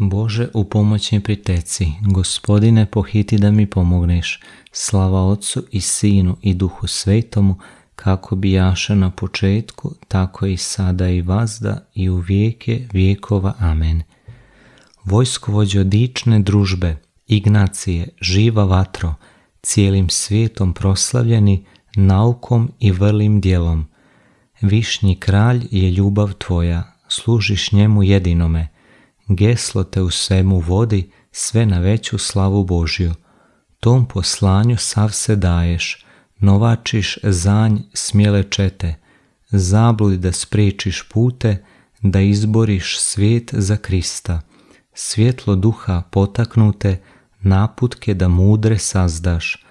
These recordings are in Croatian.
Bože, u pomoć priteci, gospodine, pohiti da mi pomogneš, slava Otcu i Sinu i Duhu Svetomu, kako bi jaša na početku, tako i sada i vazda i u vijeke vijekova. Amen. vođo dične družbe, Ignacije, živa vatro, cijelim svijetom proslavljeni, naukom i vrlim dijelom. Višnji kralj je ljubav tvoja, služiš njemu jedinome, geslo te u svemu vodi sve na veću slavu Božju. Tom poslanju sav se daješ, novačiš zanj smjele čete, zabludi da spriječiš pute, da izboriš svijet za Krista. Svjetlo duha potaknute, naputke da mudre sazdaš,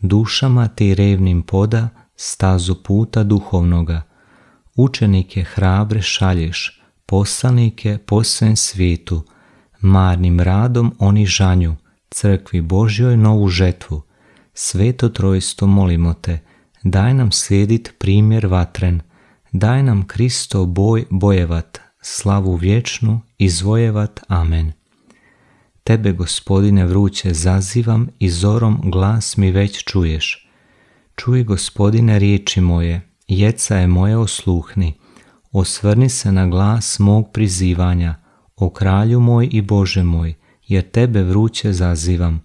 dušama ti revnim poda stazu puta duhovnoga. Učenike hrabre šalješ, poslanike po svem svijetu, marnim radom oni žanju, crkvi Božjoj novu žetvu. Sveto trojstvo molimo te, daj nam slijedit primjer vatren, daj nam Kristo boj bojevat, slavu vječnu izvojevat. Amen. Tebe, gospodine vruće, zazivam i zorom glas mi već čuješ. Čuj, gospodine, riječi moje, jeca je moje osluhni, osvrni se na glas mog prizivanja, o kralju moj i Bože moj, jer tebe vruće zazivam.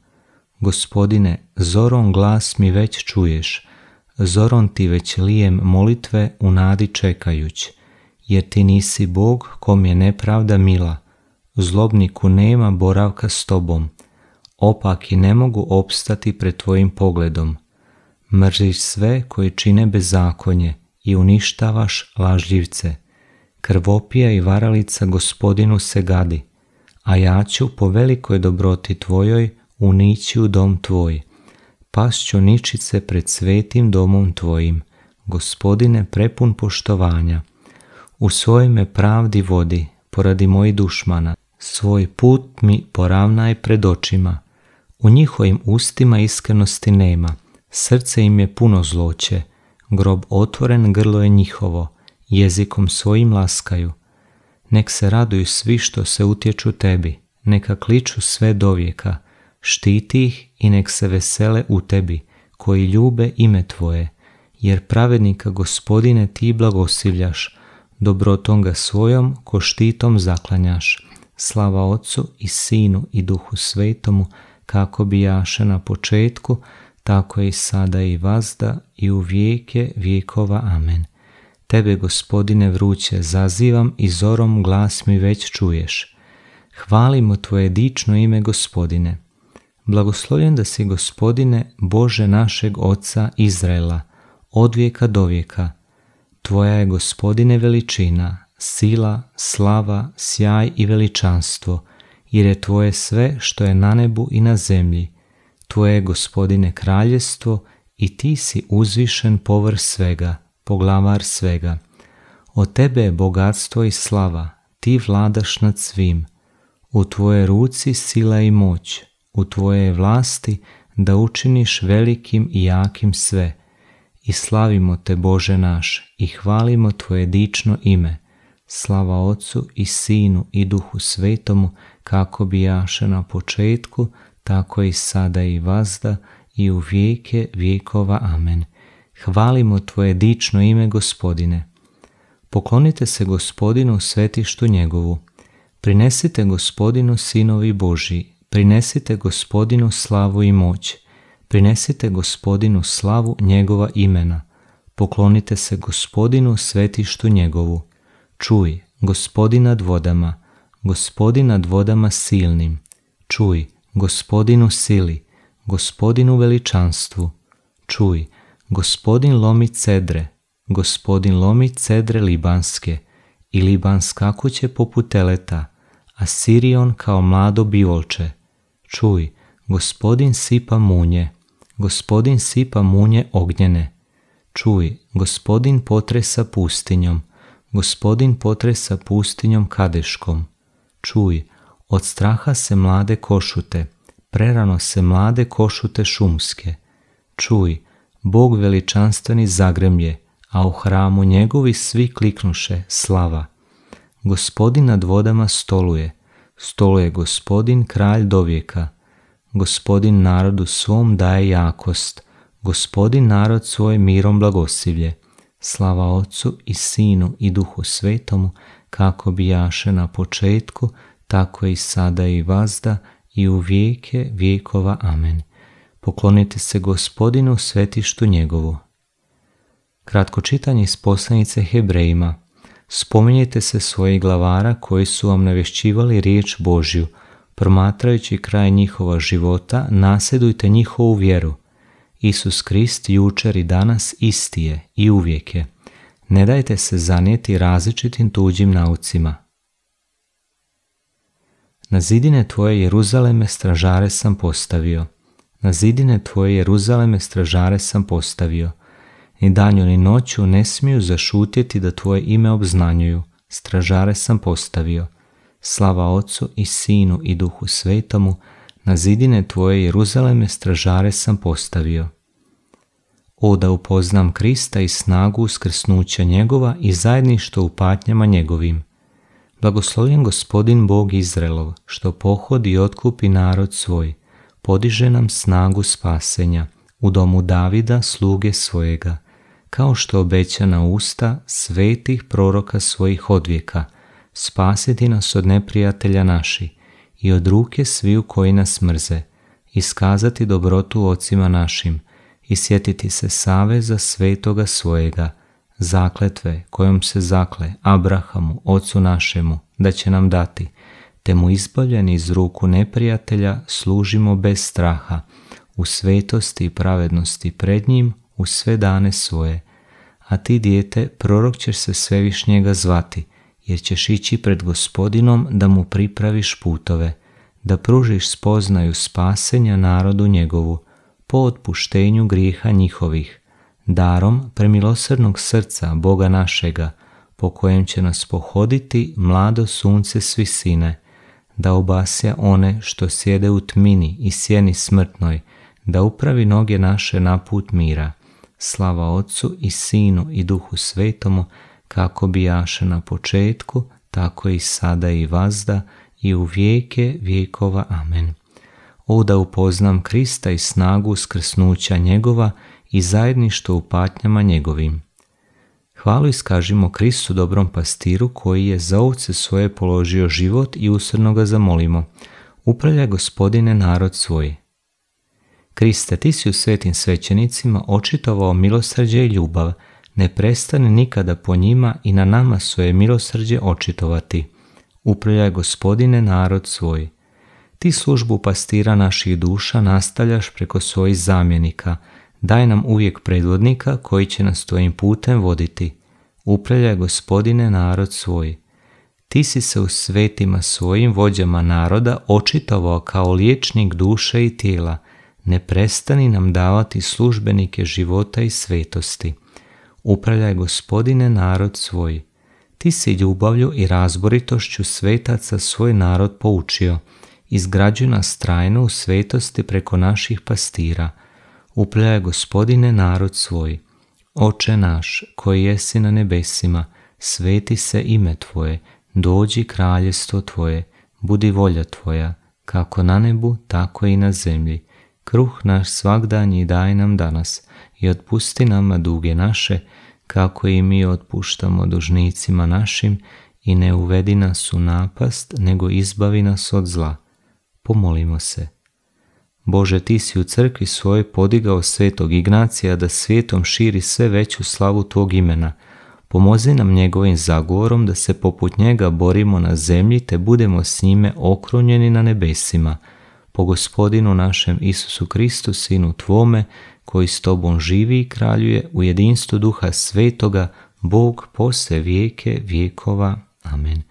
Gospodine, zorom glas mi već čuješ, zoron ti već lijem molitve u nadi čekajući, jer ti nisi Bog kom je nepravda mila, zlobniku nema boravka s tobom, Opak i ne mogu opstati pred tvojim pogledom. mržiš sve koji čine bezakonje, i uništavaš lažljivce. Krvopija i varalica gospodinu se gadi, a ja ću po velikoj dobroti tvojoj unići u dom tvoj. Pašću ničice pred svetim domom tvojim, gospodine prepun poštovanja. U svoj me pravdi vodi, poradi moji dušmana, svoj put mi poravnaj pred očima. U njihovim ustima iskrenosti nema, srce im je puno zloće, grob otvoren grlo je njihovo, jezikom svojim laskaju. Nek se raduju svi što se utječu tebi, neka kliču sve dovijeka, štiti ih i nek se vesele u tebi, koji ljube ime tvoje, jer pravednika gospodine ti blagosivljaš, dobrotom ga svojom ko štitom zaklanjaš. Slava Otcu i Sinu i Duhu Svetomu, kako bi jaše na početku, tako i sada i vazda i u vijeke vijekova. Amen. Tebe, gospodine vruće, zazivam i zorom glas mi već čuješ. Hvalimo Tvoje dično ime, gospodine. Blagoslovljen da si, gospodine, Bože našeg Oca Izraela, od vijeka do vijeka. Tvoja je, gospodine, veličina, sila, slava, sjaj i veličanstvo, jer je Tvoje sve što je na nebu i na zemlji, Tvoje gospodine kraljestvo i ti si uzvišen povr svega, poglavar svega. Od tebe je bogatstvo i slava, ti vladaš nad svim. U tvoje ruci sila i moć, u tvoje vlasti da učiniš velikim i jakim sve. I slavimo te Bože naš i hvalimo tvoje dično ime. Slava Ocu i Sinu i Duhu Svetomu kako bi jaše na početku, tako i sada i vazda i u vijeke vijekova. Amen. Hvalimo Tvoje dično ime, Gospodine. Poklonite se Gospodinu u svetištu njegovu. Prinesite Gospodinu sinovi Božji. Prinesite Gospodinu slavu i moć. Prinesite Gospodinu slavu njegova imena. Poklonite se Gospodinu svetištu njegovu. Čuj, Gospodina nad vodama, Gospodina nad vodama silnim. Čuj, gospodinu sili, gospodinu veličanstvu. Čuj, gospodin lomi cedre, gospodin lomi cedre libanske, i libanska kuće poput teleta, a Sirion kao mlado bivolče. Čuj, gospodin sipa munje, gospodin sipa munje ognjene. Čuj, gospodin potresa pustinjom, gospodin potresa pustinjom kadeškom. Čuj, od straha se mlade košute, prerano se mlade košute šumske. Čuj, Bog veličanstveni zagremlje, a u hramu njegovi svi kliknuše slava. Gospodin nad vodama stoluje, stoluje gospodin kralj dovijeka. Gospodin narodu svom daje jakost, gospodin narod svoj mirom blagosivlje. Slava Otcu i Sinu i Duhu Svetomu, kako bi jaše na početku, tako i sada i vazda i u vijeke vijekova. Amen. Poklonite se gospodinu svetištu njegovu. Kratko čitanje iz poslanice Hebrejima. Spominjite se svojih glavara koji su vam navješćivali riječ Božju, promatrajući kraj njihova života, nasjedujte njihovu vjeru. Isus Krist jučer i danas isti je i uvijek je. Ne dajte se zanijeti različitim tuđim naucima. Na zidine tvoje Jeruzaleme stražare sam postavio. Na zidine tvoje Jeruzaleme stražare sam postavio. Ni danju ni noću ne smiju zašutjeti da tvoje ime obznanjuju. Stražare sam postavio. Slava Ocu i Sinu i Duhu Svetomu, na zidine tvoje Jeruzaleme stražare sam postavio. Oda da upoznam Krista i snagu uskrsnuća njegova i zajedništvo u patnjama njegovim. Blagoslovljen gospodin Bog Izraelov, što pohodi i otkupi narod svoj, podiže nam snagu spasenja u domu Davida sluge svojega, kao što obeća na usta svetih proroka svojih odvijeka, spasiti nas od neprijatelja naši i od ruke sviju koji nas mrze, iskazati dobrotu ocima našim i sjetiti se saveza svetoga svojega, zakletve kojom se zakle Abrahamu, ocu našemu, da će nam dati, te mu izbavljeni iz ruku neprijatelja služimo bez straha, u svetosti i pravednosti pred njim u sve dane svoje. A ti dijete prorok ćeš se svevišnjega zvati, jer ćeš ići pred gospodinom da mu pripraviš putove, da pružiš spoznaju spasenja narodu njegovu, po otpuštenju grijeha njihovih, darom premilosrnog srca Boga našega, po kojem će nas pohoditi mlado sunce svisine, da obasja one što sjede u tmini i sjeni smrtnoj, da upravi noge naše na put mira. Slava Otcu i Sinu i Duhu Svetomu, kako bi jaše na početku, tako i sada i vazda, i u vijeke vijekova. Amen. O da upoznam Krista i snagu skrsnuća njegova i zajedništvo u patnjama njegovim. Hvalu iskažimo Kristu dobrom pastiru koji je za ovce svoje položio život i usrno ga zamolimo. Upravlja gospodine narod svoj. Kriste, ti si u svetim svećenicima očitovao milosrđe i ljubav, ne prestane nikada po njima i na nama svoje milosrđe očitovati. Upravljaj gospodine narod svoj. Ti službu pastira naših duša nastavljaš preko svojih zamjenika – Daj nam uvijek predvodnika koji će nas tvojim putem voditi. Upravljaj gospodine narod svoj. Ti si se u svetima svojim vođama naroda očitovao kao liječnik duše i tijela. Ne prestani nam davati službenike života i svetosti. Upravljaj gospodine narod svoj. Ti si ljubavlju i razboritošću svetaca svoj narod poučio. Izgrađuj nas trajno u svetosti preko naših pastira – upleja gospodine narod svoj. Oče naš, koji jesi na nebesima, sveti se ime Tvoje, dođi kraljestvo Tvoje, budi volja Tvoja, kako na nebu, tako i na zemlji. Kruh naš svakdanji daj nam danas i otpusti nama duge naše, kako i mi otpuštamo dužnicima našim i ne uvedi nas u napast, nego izbavi nas od zla. Pomolimo se. Bože, ti si u crkvi svojoj podigao svetog Ignacija da svijetom širi sve veću slavu tvog imena. Pomozi nam njegovim zagovorom da se poput njega borimo na zemlji te budemo s njime okrunjeni na nebesima. Po gospodinu našem Isusu Kristu, sinu tvome, koji s tobom živi i kraljuje u jedinstvu duha svetoga, Bog pose vijeke vijekova. Amen.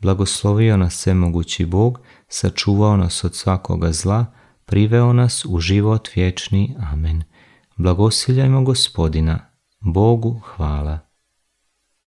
Blagoslovio nas mogući Bog, sačuvao nas od svakoga zla, priveo nas u život vječni. Amen. Blagosiljajmo gospodina. Bogu hvala.